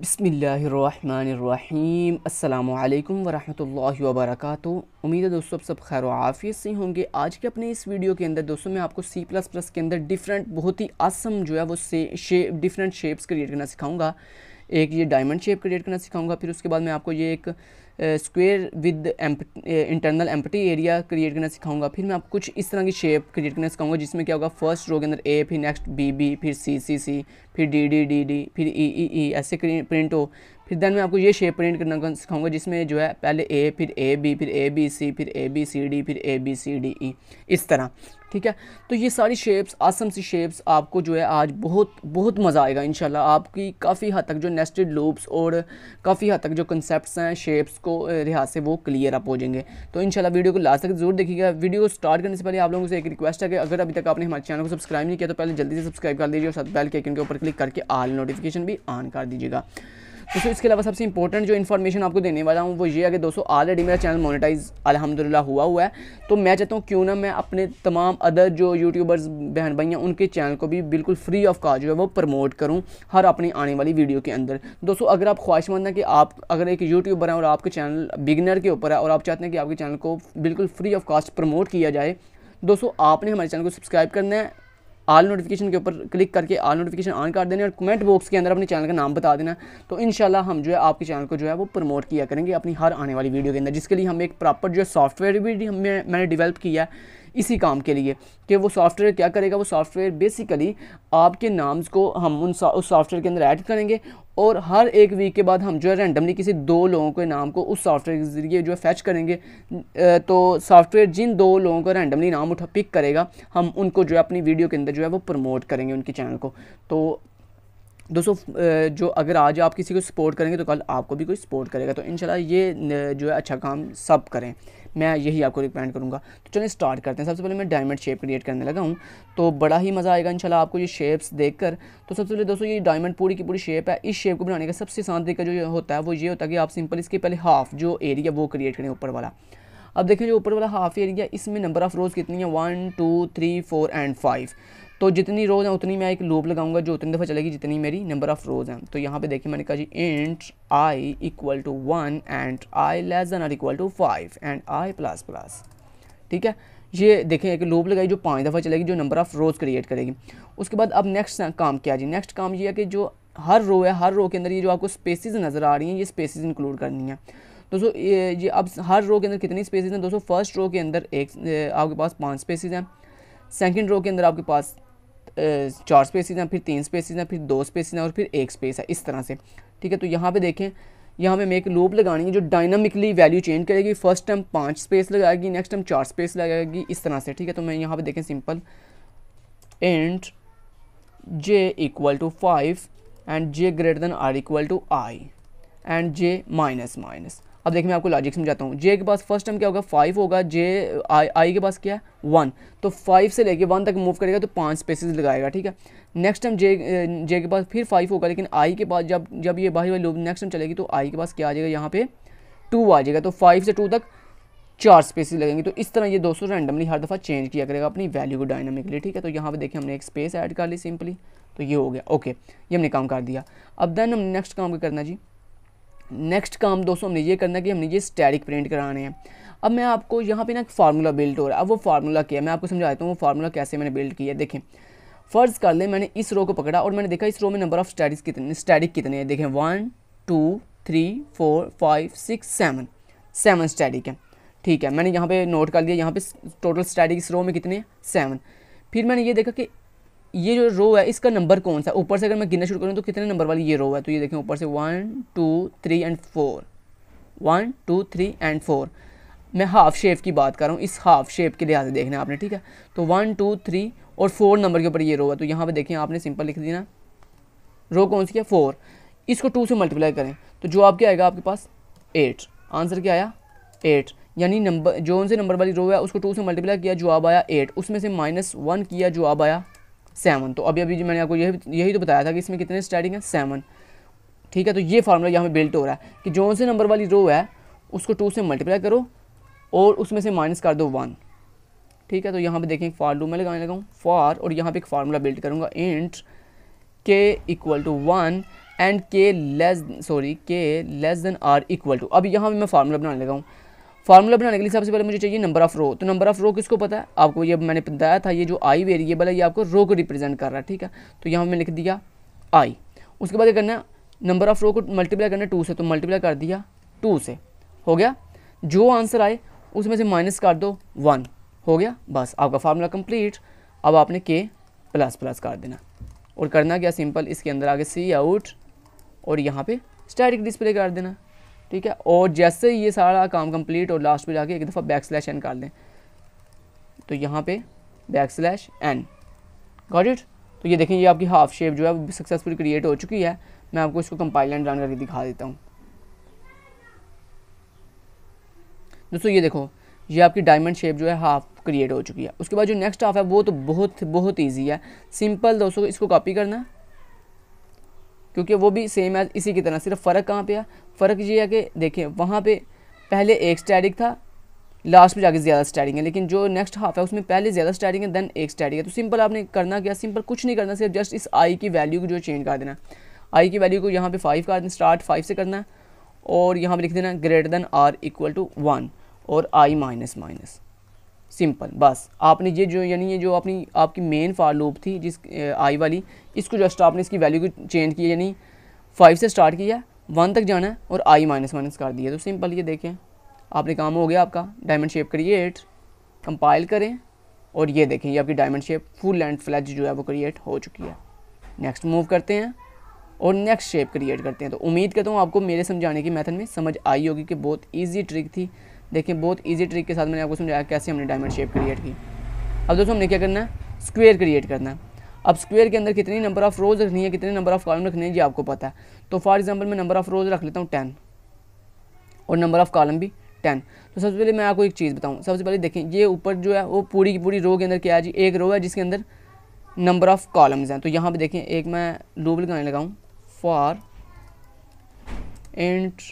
बसमीम् अल्लाम वरहमल वबरक उम्मीद है दोस्तों आप सब खैर आफियत से होंगे आज के अपने इस वीडियो के अंदर दोस्तों मैं आपको C++ के अंदर डिफरेंट बहुत ही आसम जो है वो से शेप डिफरेंट शेप्स क्रिएट करना सिखाऊंगा एक ये डायमंड शेप क्रिएट करना सिखाऊंगा फिर उसके बाद मैं आपको ये एक square with internal empty area create करना सिखाऊंगा फिर मैं आपको कुछ इस तरह की शेप क्रिएट करना सिखाऊंगा जिसमें क्या होगा फर्स्ट रो के अंदर ए फिर नेक्स्ट बी बी फिर सी सी सी फिर डी डी डी डी फिर ई ई ई ऐसे प्रिंट हो फिर देन मैं आपको ये शेप प्रिंट करना सिखाऊंगा जिसमें जो है पहले ए फिर ए बी फिर ए बी सी फिर ए बी सी डी फिर A B C D E इस तरह ठीक है तो ये सारी शेप्स आसम सी शेप्स आपको जो है आज बहुत बहुत मज़ा आएगा इन आपकी काफ़ी हद तक जो नेस्टेड लूप्स और काफ़ी हद तक जो कंसेप्ट हैं शेप्स को रिहाज से वो क्लियर अप हो जाएंगे तो इन वीडियो को लास्ट तक जरूर देखिएगा वीडियो को स्टार्ट करने से पहले आप लोगों से एक रिक्वेस्ट है कि अगर अभी तक आपने हमारे चैनल को सब्सक्राइब नहीं किया तो पहले जल्दी से सब्सक्राइब कर दीजिए और साथ बेल के आइकन के ऊपर क्लिक क्लिक करके आल नोटिफिकेशन भी ऑन कर दीजिएगा दोस्तों इसके अलावा सबसे इंपॉर्टेंट जो इन्फॉर्मेशन आपको देने वाला हूँ वो ये है कि दोस्तों ऑलरेडी मेरा चैनल मोनेटाइज अलहमदिल्ला हुआ हुआ है तो मैं चाहता हूँ क्यों ना मैं अपने तमाम अदर जो यूट्यूबर्स बहन भाई हैं उनके चैनल को भी बिल्कुल फ्री ऑफ कॉस्ट जो है वो प्रमोट करूँ हर अपनी आने वाली वीडियो के अंदर दोस्तों अगर आप ख्वाहिशमंद हैं कि आप अगर एक यूट्यूबर हैं और आपके चैनल बिगनर के ऊपर है और आप चाहते हैं कि आपके चैनल को बिल्कुल फ्री ऑफ कॉस्ट प्रमोट किया जाए दोस्तों आपने हमारे चैनल को सब्सक्राइब करना है आल नोटिफिकेशन के ऊपर क्लिक करके आल नोटिफिकेशन ऑन कर देना और कमेंट बॉक्स के अंदर अपने चैनल का नाम बता देना तो इन हम जो है आपके चैनल को जो है वो प्रमोट किया करेंगे अपनी हर आने वाली वीडियो के अंदर जिसके लिए हम एक प्रॉपर जो सॉफ्टवेयर भी मैं, मैंने डिवेल्प किया है इसी काम के लिए कि वो सॉफ्टवेयर क्या करेगा वो सॉफ्टवेयर बेसिकली आपके नाम्स को हम उन उस सॉफ्टवेयर के अंदर ऐड करेंगे और हर एक वीक के बाद हम जो है रैंडमली किसी दो लोगों के नाम को उस सॉफ्टवेयर के ज़रिए जो है फैच करेंगे तो सॉफ्टवेयर जिन दो लोगों का रैंडमली नाम उठा पिक करेगा हम उनको जो है अपनी वीडियो के अंदर जो है वो प्रमोट करेंगे उनके चैनल को तो दोस्तों जो अगर आज आप किसी को सपोर्ट करेंगे तो कल आपको भी कोई सपोर्ट करेगा तो इन ये जो है अच्छा काम सब करें मैं यही आपको रिकमेंड करूँगा तो चलिए स्टार्ट करते हैं सबसे पहले मैं डायमंड शेप क्रिएट करने लगा हूँ तो बड़ा ही मज़ा आएगा इंशाल्लाह आपको ये शेप्स देखकर तो सबसे पहले दोस्तों ये डायमंड पूरी की पूरी शेप है इस शेप को बनाने का सबसे आसान तरीका जो होता है वो ये होता है कि आप सिंपल इसके पहले हाफ जो एरिया वो क्रिएट करें ऊपर वाला अब देखें जो ऊपर वाला हाफ एरिया इसमें नंबर ऑफ़ रोज़ कितनी है one two three four and five तो जितनी रोज़ हैं उतनी मैं एक लूप लगाऊंगा जो उतनी दफ़ा चलेगी जितनी मेरी नंबर ऑफ़ रोज़ हैं तो यहाँ पे देखिए मैंने कहा जी int I equal to one and I less than or equal to five and I plus plus ठीक है ये देखें एक लूप लगाई जो पाँच दफ़ा चलेगी जो नंबर ऑफ़ रोज़ क्रिएट करेगी उसके बाद अब नेक्स्ट काम क्या जी नेक्स्ट काम ये है कि जो हर रो है हर रो के अंदर ये जो आपको स्पेसिस नज़र आ रही हैं ये स्पेसिस इंक्लूड करनी है दोस्तों ये, ये अब हर रो के अंदर कितनी स्पेसिस हैं दोस्तों फर्स्ट रो के अंदर एक आपके पास पाँच स्पेसिस हैं सेकंड रो के अंदर आपके पास चार स्पेसिस हैं फिर तीन स्पेसिस हैं फिर दो स्पेसिस हैं और फिर एक स्पेस है इस तरह से ठीक है तो यहाँ पे देखें यहाँ मैं एक लूप लगानी है जो डायनामिकली वैल्यू चेंज करेगी फर्स्ट टाइम पाँच स्पेस लगाएगी नेक्स्ट टाइम चार स्पेस लगाएगी इस तरह से ठीक है तो मैं यहाँ पर देखें simple and J equal to five and J greater than or equal to I and J minus minus अब देखिए मैं आपको लॉजिक समझाता हूँ जे के पास फर्स्ट टर्म क्या होगा फाइव होगा जे आई आई के पास क्या है वन तो फाइव से लेके वन तक मूव करेगा तो पाँच स्पेसेस लगाएगा ठीक है नेक्स्ट टर्म जे जे के पास फिर फाइव होगा लेकिन आई के पास जब जब ये बाहर वाली लूप नेक्स्ट टर्म चलेगी तो आई के पास क्या आ जाएगा यहाँ पे टू आ जाएगा तो फाइव से टू तक चार स्पेसेस लगेंगे तो इस तरह ये दोस्तों रैंडमली हर दफ़ा चेंज किया करेगा अपनी वैल्यू को डायनामिकली ठीक है तो यहाँ पे देखिए हमने एक स्पेस ऐड कर ली सिंपली तो ये हो गया ओके ये हमने काम कर दिया अब देन हम नेक्स्ट काम करना जी नेक्स्ट काम दोस्तों हमने ये करना कि हमने ये स्टैरिक प्रिंट कराने हैं अब मैं आपको यहाँ पे ना एक फार्मूला बिल्ड हो रहा है अब वो फार्मूला क्या है मैं आपको समझा देता हूँ वो फार्मूला कैसे मैंने बिल्ड किया है देखें फ़र्ज़ कर लें मैंने इस रो को पकड़ा और मैंने देखा इस रो में नंबर ऑफ़ स्टैटिक कितने स्टैटिक कितने हैं देखें one two three four five six seven seven static है ठीक है मैंने यहाँ पे नोट कर लिया यहाँ पर टोटल स्टैटिक इस रो में कितने हैं सेवन फिर मैंने ये देखा कि ये जो रो है इसका नंबर कौन सा ऊपर से अगर मैं गिनना शुरू करूँ तो कितने नंबर वाली ये रो है तो ये देखें ऊपर से one two three and four one two three and four मैं हाफ शेप की बात कर रहा हूँ इस हाफ शेप के लिहाज से देखना है आपने ठीक है तो वन टू थ्री और फोर नंबर के ऊपर ये रो है तो यहाँ पर देखें आपने सिंपल लिख देना रो कौन सी है फोर इसको टू से मल्टीप्लाई करें तो जो आपके आएगा आपके पास एट आंसर क्या आया एट यानी नंबर जो उनसे नंबर वाली रो है उसको टू से मल्टीप्लाई किया जो आया एट उसमें से माइनस वन किया जो आया सेवन तो अभी अभी जो मैंने आपको यही यही तो बताया था कि इसमें कितने स्टार्टिंग है सेवन ठीक है तो ये फार्मूला यहाँ पे बिल्ट हो रहा है कि जो से नंबर वाली रो है उसको टू से मल्टीप्लाई करो और उसमें से माइनस कर दो वन ठीक है तो यहाँ पे देखें फॉर डू मैं लगाने लगा हूँ फॉर और यहाँ पे एक फार्मूला बिल्ड करूँगा int K equal to one and K less sorry K less than or equal to अब यहाँ पे मैं फार्मूला बनाने लगाऊँ फार्मूला बनाने के लिए सबसे पहले मुझे चाहिए नंबर ऑफ रो तो नंबर ऑफ रो किसको पता है आपको ये मैंने बताया था ये जो आई वेरिएबल है ये आपको रो को रिप्रेजेंट कर रहा है ठीक है तो यहाँ मैंने लिख दिया आई उसके बाद करना नंबर ऑफ रो को मल्टीप्लाई करना टू से तो मल्टीप्लाई कर दिया टू से हो गया जो आंसर आए उसमें से माइनस कर दो वन हो गया बस आपका फार्मूला कंप्लीट अब आपने के प्लस प्लस कर देना और करना क्या सिंपल इसके अंदर आगे सी आउट और यहाँ पे स्टैटिक डिस्प्ले कर देना ठीक है और जैसे ये सारा काम कंप्लीट और लास्ट में जाके एक दफ़ा बैक स्लैश एन कर दें तो यहाँ पे backslash n got it तो ये देखें ये आपकी हाफ शेप जो है वो सक्सेसफुल क्रिएट हो चुकी है मैं आपको इसको कंपाइल एंड रन करके दिखा देता हूँ दोस्तों ये देखो ये आपकी डायमंड शेप जो है हाफ क्रिएट हो चुकी है उसके बाद जो नेक्स्ट हाफ है वो तो बहुत बहुत ईजी है सिंपल दोस्तों इसको कॉपी करना क्योंकि वो भी सेम है इसी की तरह सिर्फ फ़र्क कहाँ पे है फ़र्क ये है कि देखें वहाँ पे पहले एक स्टैटिक था लास्ट में जाके ज़्यादा स्टार्टिंग है लेकिन जो नेक्स्ट हाफ है उसमें पहले ज़्यादा स्टार्टिंग है देन एक स्टैटिक है तो सिंपल आपने करना क्या सिंपल कुछ नहीं करना सिर्फ जस्ट इस आई की वैल्यू को जो चेंज कर देना आई की वैल्यू को यहाँ पे फाइव कर देना स्टार्ट फाइव से करना और यहाँ पर लिख देना greater than or equal to one और आई माइनस माइनस सिंपल बस आपने ये जो यानी ये जो अपनी आपकी मेन फार लूप थी जिस आई वाली इसको जस्ट आपने इसकी वैल्यू को चेंज किया यानी फाइव से स्टार्ट किया वन तक जाना है और आई माइनस माइनस कर दिया तो सिंपल ये देखें आपने काम हो गया आपका डायमंड शेप क्रिएट कंपाइल करें और ये देखें ये आपकी डायमंड शेप फुल एंड फ्लैज जो है वो क्रिएट हो चुकी है नेक्स्ट मूव करते हैं और नेक्स्ट शेप क्रिएट करते हैं तो उम्मीद करता हूँ आपको मेरे समझाने की मेथड में समझ आई होगी कि बहुत ईजी ट्रिक थी देखें बहुत ईजी ट्रिक के साथ मैंने आपको समझाया कैसे हमने डायमंड शेप क्रिएट की अब दोस्तों हमने क्या करना है स्क्वेयर क्रिएट करना है अब स्क्वेयर के अंदर कितनी नंबर ऑफ़ रोज़ रखनी है कितने नंबर ऑफ़ कॉलम रखने हैं ये आपको पता है तो फॉर एग्जाम्पल मैं नंबर ऑफ़ रोज़ रख लेता हूँ टेन और नंबर ऑफ़ कॉलम भी टेन तो सबसे पहले मैं आपको एक चीज़ बताऊँ सबसे पहले देखें ये ऊपर जो है वो पूरी की पूरी रो के अंदर क्या है जी एक रो है जिसके अंदर नंबर ऑफ़ कॉलम्स हैं तो यहाँ पर देखें एक मैं डूबल लगाने लगाऊँ for int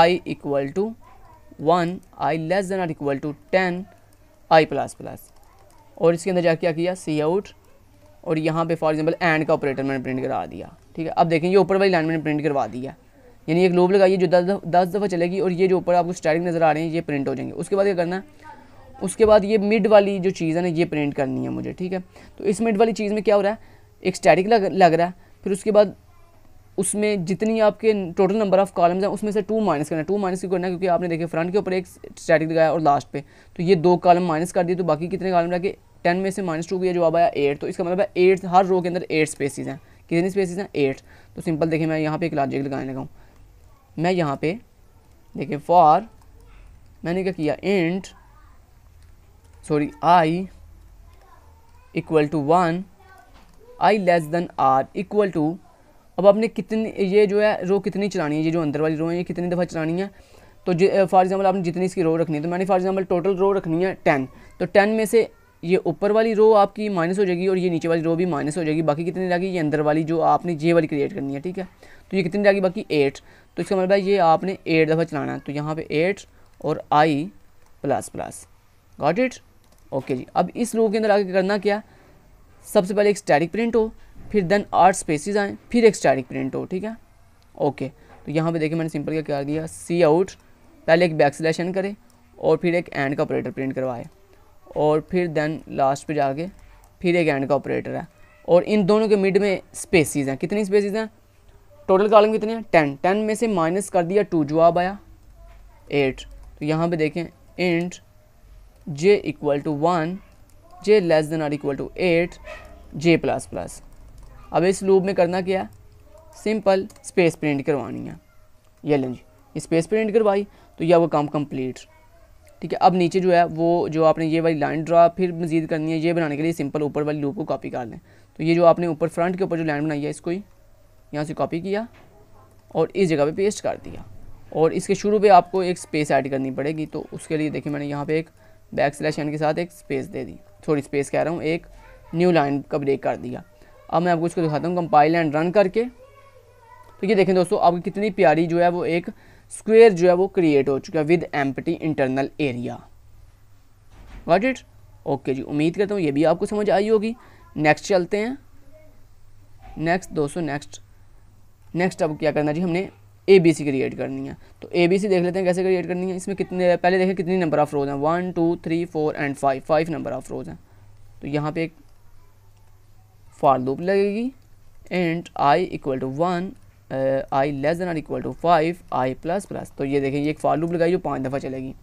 I equal to one I less than or equal to ten I plus plus और इसके अंदर जाके क्या किया सी आउट और यहाँ पे फॉर एग्जांपल एंड का ऑपरेटर मैंने प्रिंट करवा दिया ठीक है अब देखें ये ऊपर वाली लाइन मैंने प्रिंट करवा दिया यानी एक लोब लगाइए जो दस दस दफ़ा चलेगी और ये जो ऊपर आपको स्टार्टिंग नज़र आ रहे हैं ये प्रिंट हो जाएंगे उसके बाद क्या करना है उसके बाद ये मिड वाली जो चीज़ है ना ये प्रिंट करनी है मुझे ठीक है तो इस मिड वाली चीज़ में क्या हो रहा है एक स्टैटिक लग लग रहा है फिर उसके बाद उसमें जितनी आपके टोटल नंबर ऑफ कॉलम्स हैं उसमें से टू माइनस करना है टू माइनस क्यों करना है क्योंकि आपने देखे फ्रंट के ऊपर एक स्टैटिक लगाया और लास्ट पे तो ये दो कॉलम माइनस कर दिए तो बाकी कितने कॉलम रह गए टेन में से माइनस टू किया जवाब आया एट तो इसका मतलब है एट हर रो के अंदर एट स्पेसिस हैं कितनी स्पेसिस हैं एट तो सिंपल देखिए मैं यहाँ पे एक लॉजिक लगाने लगा हूँ मैं यहाँ पे देखिए फॉर मैंने क्या किया int sorry I equal to one I less than or equal to अब आपने कितनी ये जो है रो कितनी चलानी है ये जो अंदर वाली रो है ये कितनी दफ़ा चलानी है तो फॉर एग्जांपल आपने जितनी इसकी रो रखनी है तो मैंने फॉर एग्जांपल टोटल रो रखनी है टेन तो टेन में से ये ऊपर वाली रो आपकी माइनस हो जाएगी और ये नीचे वाली रो भी माइनस हो जाएगी बाकी कितनी जाएगी ये अंदर वाली जो आपने जे वाली क्रिएट करनी है ठीक है तो ये कितनी जाएगी बाकी एट तो इसका मतलब ये आपने एट दफ़ा चलाना है तो यहाँ पर एट और I plus plus got it okay जी अब इस रो के अंदर आगे करना क्या सबसे पहले एक स्टैटिक प्रिंट हो फिर देन आठ स्पेसिस आएँ फिर एक स्टैटिक प्रिंट हो ठीक है ओके तो यहाँ पे देखिए मैंने सिंपल क्या कर दिया सी आउट पहले एक बैक स्लैश करे और फिर एक एंड का ऑपरेटर प्रिंट करवाए और फिर देन लास्ट पे जाके फिर एक एंड का ऑपरेटर है और इन दोनों के मिड में स्पेसिस हैं कितनी स्पेसिस हैं टोटल कॉलम कितने हैं टेन टेन में से माइनस कर दिया टू जवाब आया एट तो यहाँ पे देखें int J equal to one J less than or equal to eight J plus plus अब इस लूप में करना क्या है सिंपल स्पेस प्रिंट करवानी है ये लें जी स्पेस प्रिंट करवाई तो यह वो काम कंप्लीट ठीक है अब नीचे जो है वो जो आपने ये वाली लाइन ड्रा फिर मजीद करनी है ये बनाने के लिए सिंपल ऊपर वाली लूप को कॉपी कर लें तो ये जो आपने ऊपर फ्रंट के ऊपर जो लाइन बनाई है इसको ही यहाँ से कॉपी किया और इस जगह पे पेस्ट कर दिया और इसके शुरू पे आपको एक स्पेस ऐड करनी पड़ेगी तो उसके लिए देखिए मैंने यहाँ पे एक बैक स्लैश एन के साथ एक स्पेस दे दी थोड़ी स्पेस कह रहा हूँ एक न्यू लाइन का ब्रेक कर दिया अब मैं आपको इसको दिखाता हूँ कंपाइल एंड रन करके तो ये देखें दोस्तों आपकी कितनी प्यारी जो है वो एक स्क्वेयर जो है वो क्रिएट हो चुका है with empty internal area got it okay जी उम्मीद करता हूँ ये भी आपको समझ आई होगी नेक्स्ट चलते हैं नेक्स्ट दोस्तों नेक्स्ट नेक्स्ट अब क्या करना जी हमने ए बी सी क्रिएट करनी है तो ए बी सी देख लेते हैं कैसे क्रिएट करनी है इसमें कितने पहले देखें कितनी नंबर ऑफ रोज़ हैं one two three four and five five number of rows हैं तो यहाँ पे एक फॉर लूप लगेगी and I equal to one I less than or equal to five I plus plus तो ये देखें ये एक फॉर लूप लगाई जो पाँच दफ़ा चलेगी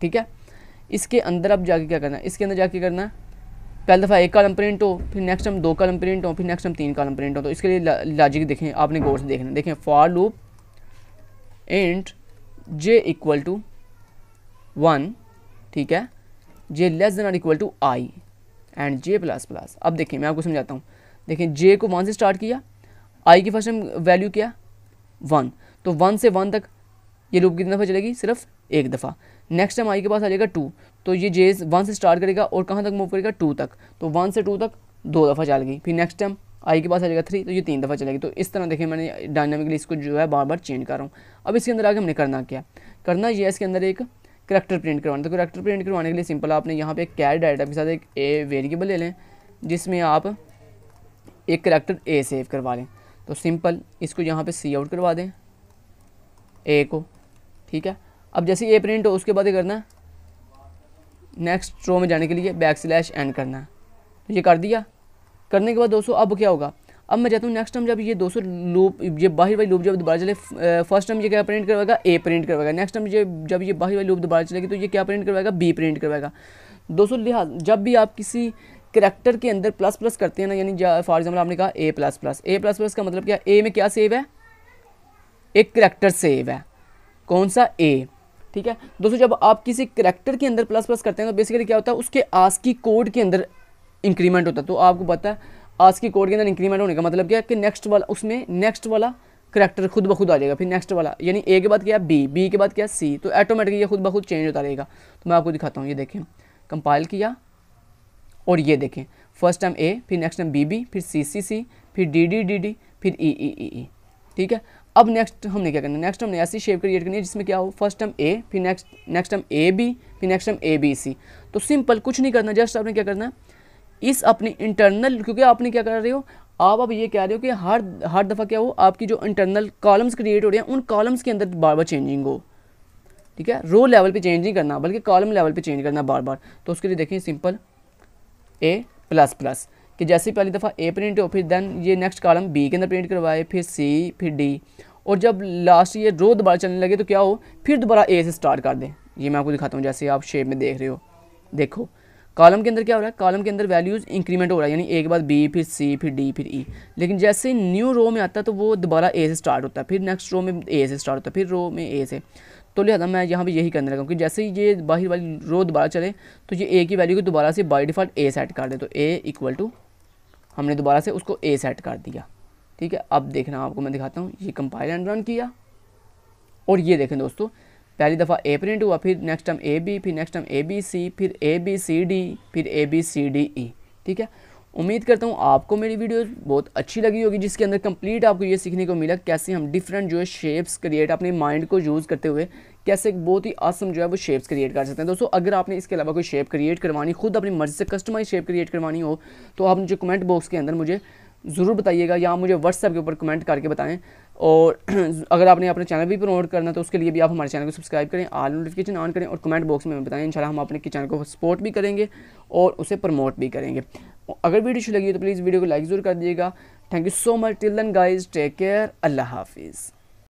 ठीक है इसके अंदर अब जाके क्या करना है इसके अंदर जाके करना है पहली दफ़ा एक कॉलम प्रिंट हो फिर नेक्स्ट टाइम दो कॉलम प्रिंट हो फिर नेक्स्ट टाइम तीन कॉलम प्रिंट हो तो इसके लिए लॉजिक देखें आपने गौर से देखना देखें for loop int J equal to one ठीक है J less than or equal to I and J plus plus अब देखिए मैं आपको समझाता हूँ देखिए जे को वन से स्टार्ट किया आई की फर्स्ट टाइम वैल्यू क्या वन तो वन से वन तक ये लूप कितनी दफ़ा चलेगी सिर्फ एक दफ़ा नेक्स्ट टाइम आई के पास आ जाएगा टू तो ये जे वन से स्टार्ट करेगा और कहाँ तक मूव करेगा टू तक तो वन से टू तक दो दफ़ा चलेगी फिर नेक्स्ट टाइम आई के पास आ जाएगा थ्री तो ये तीन दफ़ा चलेगी तो इस तरह देखिए मैंने डायनामिकली इसको जो है बार बार चेंज कर रहा हूँ अब इसके अंदर आगे हमने करना क्या करना ये है इसके अंदर एक करैक्टर प्रिंट करवाना तो करैक्टर प्रिंट करवाने के लिए सिंपल आपने यहाँ पे एक कैर डाटा के साथ एक ए वेरिएबल ले लें जिसमें आप एक करैक्टर ए सेव करवा लें तो सिंपल इसको यहाँ पे सी आउट करवा दें ए को ठीक है अब जैसे ए प्रिंट हो उसके बाद ये करना है नेक्स्ट रो में जाने के लिए बैक स्लैश एंड करना है तो ये कर दिया करने के बाद दोस्तों अब क्या होगा अब मैं चाहता हूँ नेक्स्ट टाइम जब ये दोस्तों लूप ये बाहर वाली लूप जब दोबारा चले फर्स्ट टाइम ये क्या प्रिंट करवाएगा ए प्रिंट करवाएगा नेक्स्ट टाइम ये जब ये बाहर वाली लूप दोबारा चलेगी तो ये क्या प्रिंट करवाएगा बी प्रिंट करवाएगा दोस्तों लिहाज जब भी आप किसी करेक्टर के अंदर प्लस प्लस करते हैं ना यानी फॉर एग्जाम्पल आपने कहा A plus plus A plus plus का मतलब क्या ए में क्या सेव है एक करेक्टर सेव है कौन सा ए ठीक है दोस्तों जब आप किसी करेक्टर के अंदर प्लस प्लस करते हैं तो बेसिकली क्या होता है उसके आस की कोड के अंदर इंक्रीमेंट होता है तो आपको पता है आज की कोड के अंदर इंक्रीमेंट होने का मतलब क्या है कि नेक्स्ट वाला उसमें नेक्स्ट वाला करेक्टर खुद ब खुद आ जाएगा फिर नेक्स्ट वाला यानी ए के बाद क्या बी बी के बाद क्या सी तो ऑटोमेटिकली ये खुद ब खुद चेंज होता रहेगा तो मैं आपको दिखाता हूँ ये देखें कंपाइल किया और ये देखें फर्स्ट टर्म ए फिर नेक्स्ट टर्म बी बी फिर सी सी सी फिर डी डी डी डी फिर ई ई ई ई ठीक है अब नेक्स्ट हमने क्या करना नेक्स्ट हमने ऐसी शेप क्रिएट करनी है जिसमें क्या हो फर्स्ट टर्म ए फिर next next term A B फिर next term A B C तो सिंपल कुछ नहीं करना जस्ट आपने क्या करना है इस अपनी इंटरनल क्योंकि आपने क्या कर रहे हो आप अब ये कह रहे हो कि हर हर दफ़ा क्या हो आपकी जो इंटरनल कॉलम्स क्रिएट हो रहे हैं उन कॉलम्स के अंदर बार बार चेंजिंग हो ठीक है रो लेवल पे चेंज नहीं करना बल्कि कॉलम लेवल पे चेंज करना बार बार तो उसके लिए देखें सिंपल ए प्लस प्लस कि जैसे पहली दफ़ा ए प्रिंट हो फिर देन ये नेक्स्ट कॉलम बी के अंदर प्रिंट करवाए फिर सी फिर डी और जब लास्ट ये रो दोबारा चलने लगे तो क्या हो फिर दोबारा ए से स्टार्ट कर दें ये मैं आपको दिखाता हूँ जैसे आप शेप में देख रहे हो देखो कॉलम के अंदर क्या हो रहा है कॉलम के अंदर वैल्यूज़ इंक्रीमेंट हो रहा है यानी ए के बाद बी फिर सी फिर डी फिर ई e। लेकिन जैसे न्यू रो में आता है तो वो दोबारा ए से स्टार्ट होता है फिर नेक्स्ट रो में ए से स्टार्ट होता है फिर रो में ए से तो लिहाजा मैं यहाँ पे यही करने लगा क्योंकि जैसे ही ये बाहर वाली रो दोबारा चले तो ये ए की वैल्यू को दोबारा से बाई डिफ़ॉल्ट ए सेट कर दें तो ए इक्वल टू हमने दोबारा से उसको ए सेट कर दिया ठीक है अब देखना आपको मैं दिखाता हूँ ये कंपाइल एंड रन किया और ये देखें दोस्तों पहली दफ़ा ए प्रिंट हुआ फिर नेक्स्ट टाइम ए बी फिर next time A B C फिर ए बी सी डी फिर A B C D E ठीक है उम्मीद करता हूँ आपको मेरी वीडियो बहुत अच्छी लगी होगी जिसके अंदर कंप्लीट आपको ये सीखने को मिला कैसे हम डिफरेंट जो है शेप्स क्रिएट अपने माइंड को यूज़ करते हुए कैसे बहुत ही आसम जो है वो शेप्स क्रिएट कर सकते हैं दोस्तों अगर आपने इसके अलावा कोई शेप क्रिएट करवानी खुद अपनी मर्ज़ी से कस्टमाइज शेप क्रिएट करवानी हो तो आप मुझे कमेंट बॉक्स के अंदर मुझे ज़रूर बताइएगा या मुझे व्हाट्सएप के ऊपर कमेंट करके बताएँ और अगर आपने अपना चैनल भी प्रमोट करना तो उसके लिए भी आप हमारे चैनल को सब्सक्राइब करें आल नोटिफिकेशन ऑन करें और कमेंट बॉक्स में बताएं इंशाल्लाह हम अपने चैनल को सपोर्ट भी करेंगे और उसे प्रमोट भी करेंगे अगर वीडियो अच्छी लगी तो प्लीज़ वीडियो को लाइक ज़रूर कर दिएगा thank you so much till then guys take care अल्लाह हाफिज़